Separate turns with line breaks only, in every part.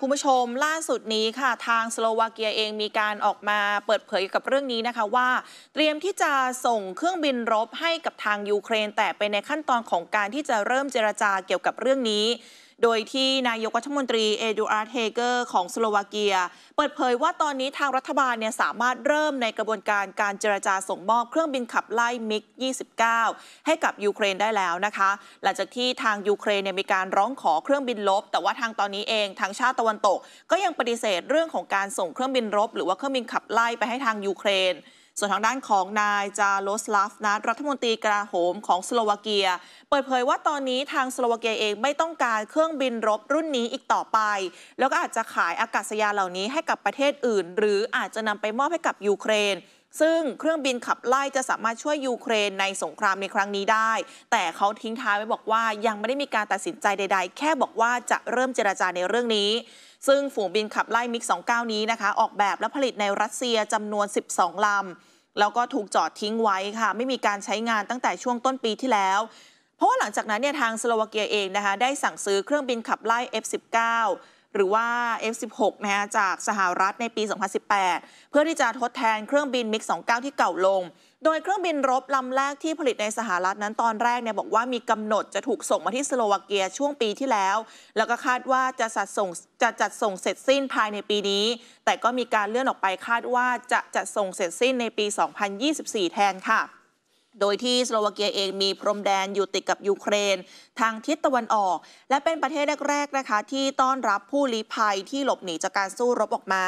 คุณผู้ชม ล่าสุดนี้ค่ะ ทางสโลวาเกียเองมีการออกมาเปิดเผยกับเรื่องนี้นะคะว่า เตรียมที่จะส่งเครื่องบินรบให้กับทางยูเครนแต่ไปในขั้นตอนของการที่จะเริ่มเจรจาเกี่ยวกับเรื่องนี้โดยที่นายกรัฐมนตรีเอดูอาร์เทเกอร์ของสโลวาเกีย เปิดเผยว่าตอนนี้ทางรัฐบาลเนี่ยสามารถเริ่มในกระบวนการการเจรจาส่งมอบเครื่องบินขับไล่มิก29 ให้กับยูเครนได้แล้วนะคะ หลังจากที่ทางยูเครนเนี่ยมีการร้องขอเครื่องบินลบ แต่ว่าทางตอนนี้เองทางชาติตะวันตกก็ยังปฏิเสธเรื่องของการส่งเครื่องบินรบหรือว่าเครื่องบินขับไล่ไปให้ทางยูเครนส่วนทางด้านของนายจาโลสลาฟนัทรัฐมนตรีกราโหมของสโลวาเกีย เปิดเผยว่าตอนนี้ทางสโลวาเกียเองไม่ต้องการเครื่องบินรบรุ่นนี้อีกต่อไป แล้วก็อาจจะขายอากาศยานเหล่านี้ให้กับประเทศอื่น หรืออาจจะนำไปมอบให้กับยูเครน ซึ่งเครื่องบินขับไล่จะสามารถช่วยยูเครนในสงครามในครั้งนี้ได้ แต่เขาทิ้งท้ายไว้บอกว่ายังไม่ได้มีการตัดสินใจใดๆ แค่บอกว่าจะเริ่มเจราจาในเรื่องนี้ซึ่งฝูงบินขับไล่มิก29 นี้นะคะ ออกแบบและผลิตในรัสเซียจำนวน 12 ลำแล้วก็ถูกจอดทิ้งไว้ค่ะ ไม่มีการใช้งานตั้งแต่ช่วงต้นปีที่แล้ว เพราะว่าหลังจากนั้นเนี่ยทางสโลวาเกียเองนะคะ ได้สั่งซื้อเครื่องบินขับไล่ F-19 หรือว่า F16 นะฮะจากสหรัฐในปี 2018 เพื่อที่จะทดแทนเครื่องบินมิก29 ที่เก่าลง โดยเครื่องบินรบลำแรกที่ผลิตในสหรัฐนั้นตอนแรกเนี่ยบอกว่ามีกำหนดจะถูกส่งมาที่สโลวาเกียช่วงปีที่แล้ว แล้วก็คาดว่าจะจัดส่งจะจัดส่งเสร็จสิ้นภายในปีนี้ แต่ก็มีการเลื่อนออกไปคาดว่าจะจัดส่งเสร็จสิ้นในปี 2024 แทนค่ะโดยที่สโลวาเกียเองมีพรมแดนอยู่ติดกับ ยูเครนทางทิศตะวันออก และเป็นประเทศแรกๆ นะคะ ที่ต้อนรับผู้ลี้ภัยที่หลบหนีจากการสู้รบออกมา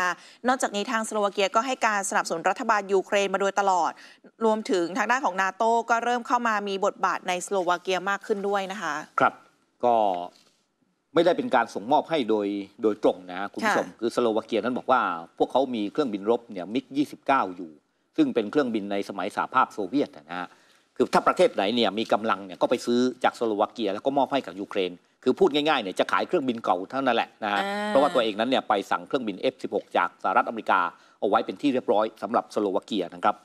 นอกจากนี้ ทางสโลวาเกียก็ให้การสนับสนุนรัฐบาลยูเครนมาโดยตลอดรวมถึงทางด้านของนาโตก็เริ่มเข้ามามีบทบาทในสโลวาเกียมากขึ้นด้วยนะคะ
ครับก็ไม่ได้เป็นการส่งมอบให้โดยโดยตรงนะคุณผู้ชมคือสโลวาเกียนั้นบอกว่า พวกเขามีเครื่องบินรบเนี่ยมิก29 อยู่ซึ่งเป็นเครื่องบินในสมัยสหภาพโซเวียตนะฮะคือถ้าประเทศไหนเนี่ยมีกำลังเนี่ยก็ไปซื้อจากสโลวาเกีย แล้วก็มอบให้กับยูเครน คือพูดง่ายๆเนี่ยจะขายเครื่องบินเก่าเท่านั้นแหละนะ เพราะว่าตัวเองนั้นเนี่ยไปสั่งเครื่องบิน F16 จากสหรัฐอเมริกา เอาไว้เป็นที่เรียบร้อย สำหรับสโลวาเกียนะครับ